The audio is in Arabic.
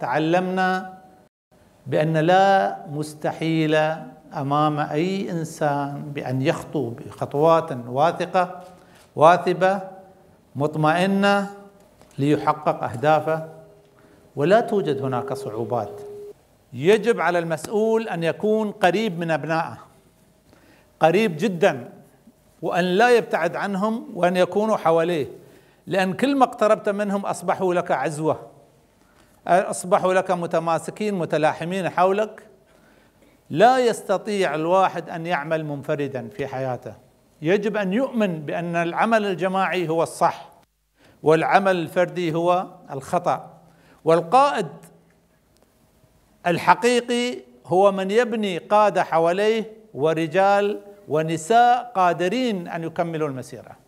تعلمنا بأن لا مستحيل أمام أي إنسان بأن يخطو بخطوات واثقة واثبة مطمئنة ليحقق أهدافه ولا توجد هناك صعوبات يجب على المسؤول أن يكون قريب من أبنائه قريب جدا وأن لا يبتعد عنهم وأن يكونوا حواليه لأن كل ما اقتربت منهم أصبحوا لك عزوة أصبحوا لك متماسكين متلاحمين حولك لا يستطيع الواحد أن يعمل منفردا في حياته يجب أن يؤمن بأن العمل الجماعي هو الصح والعمل الفردي هو الخطأ والقائد الحقيقي هو من يبني قادة حواليه ورجال ونساء قادرين أن يكملوا المسيرة